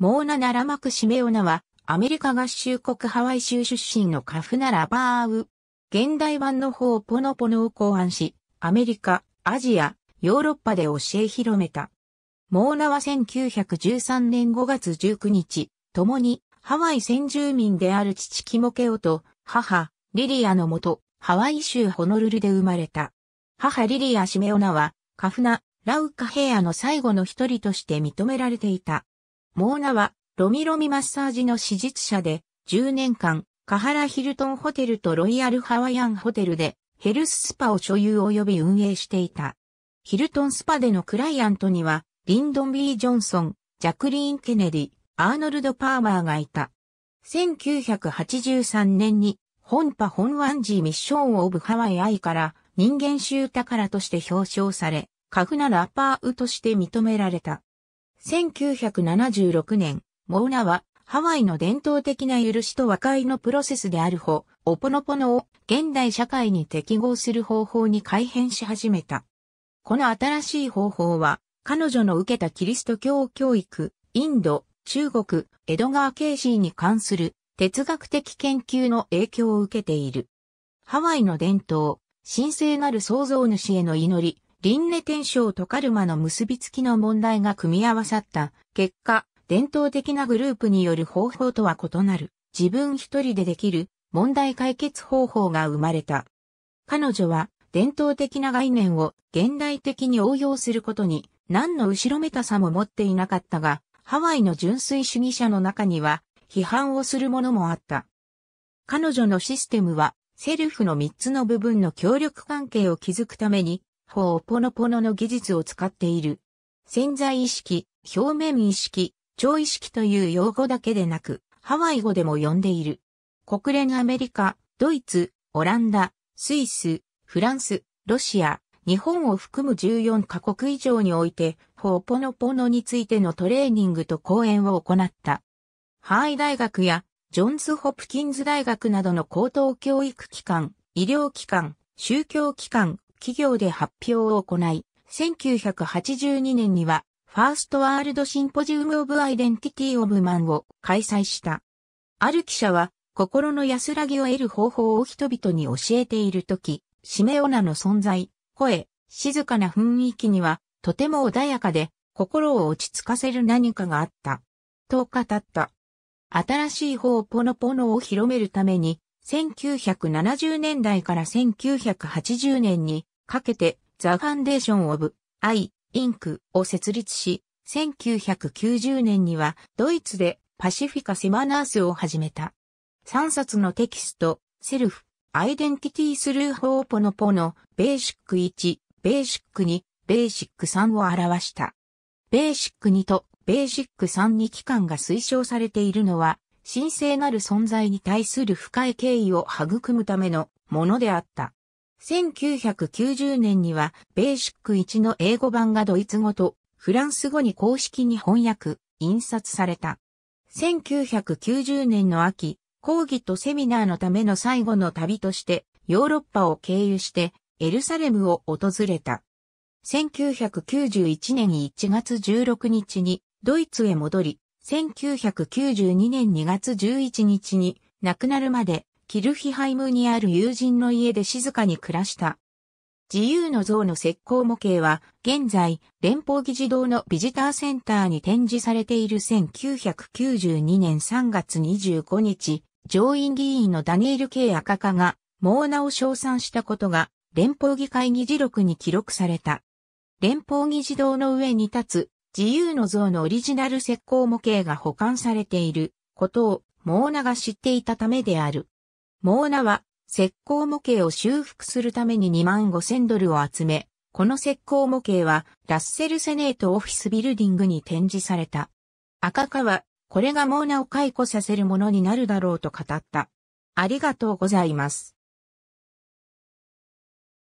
モーナ・ナラマク・シメオナは、アメリカ合衆国ハワイ州出身のカフナ・ラバーウ。現代版の方ポノポノを考案し、アメリカ、アジア、ヨーロッパで教え広めた。モーナは1913年5月19日、共にハワイ先住民である父キモケオと母、リリアのもと、ハワイ州ホノルルで生まれた。母リリア・シメオナは、カフナ・ラウカヘアの最後の一人として認められていた。モーナは、ロミロミマッサージの史実者で、10年間、カハラヒルトンホテルとロイヤルハワイアンホテルで、ヘルススパを所有及び運営していた。ヒルトンスパでのクライアントには、リンドン・ビー・ジョンソン、ジャクリーン・ケネディ、アーノルド・パーマーがいた。1983年に、本ホン・ワンジー・ミッション・オブ・ハワイ・アイから人間集宝として表彰され、カフナ・ラパーウとして認められた。1976年、モーナはハワイの伝統的な許しと和解のプロセスであるほ、オポノポノを現代社会に適合する方法に改変し始めた。この新しい方法は、彼女の受けたキリスト教教育、インド、中国、エドガー・ケイシーに関する哲学的研究の影響を受けている。ハワイの伝統、神聖なる創造主への祈り、輪廻天章とカルマの結びつきの問題が組み合わさった結果、伝統的なグループによる方法とは異なる、自分一人でできる問題解決方法が生まれた。彼女は伝統的な概念を現代的に応用することに何の後ろめたさも持っていなかったが、ハワイの純粋主義者の中には批判をするものもあった。彼女のシステムはセルフの3つの部分の協力関係を築くためにホーポノポノの技術を使っている。潜在意識、表面意識、超意識という用語だけでなく、ハワイ語でも呼んでいる。国連アメリカ、ドイツ、オランダ、スイス、フランス、ロシア、日本を含む14カ国以上において、ホーポノポノについてのトレーニングと講演を行った。ハワイ大学や、ジョンズ・ホプキンズ大学などの高等教育機関、医療機関、宗教機関、企業で発表を行い、1982年には、ファーストワールドシンポジウム・オブ・アイデンティティ・オブ・マンを開催した。ある記者は、心の安らぎを得る方法を人々に教えているとき、シメオナの存在、声、静かな雰囲気には、とても穏やかで、心を落ち着かせる何かがあった。と語った。新しい方ポノポノを広めるために、1970年代から1980年にかけて The Foundation of I Inc. を設立し、1990年にはドイツでパシフィカセマナースを始めた。3冊のテキスト、セルフ、アイデンティティスルーホーポノポのベーシック1、ベーシック2、ベーシック3を表した。ベーシック2とベーシック3に期間が推奨されているのは神聖なる存在に対する深い敬意を育むためのものであった。1990年には、ベーシック1の英語版がドイツ語とフランス語に公式に翻訳、印刷された。1990年の秋、講義とセミナーのための最後の旅として、ヨーロッパを経由して、エルサレムを訪れた。1991年1月16日にドイツへ戻り、1992年2月11日に亡くなるまでキルヒハイムにある友人の家で静かに暮らした。自由の像の石膏模型は現在連邦議事堂のビジターセンターに展示されている1992年3月25日、上院議員のダニエル・ケイ・アカカがモーナを称賛したことが連邦議会議事録に記録された。連邦議事堂の上に立つ自由の像のオリジナル石膏模型が保管されていることをモーナが知っていたためである。モーナは石膏模型を修復するために2万5千ドルを集め、この石膏模型はラッセルセネートオフィスビルディングに展示された。赤川、これがモーナを解雇させるものになるだろうと語った。ありがとうございます。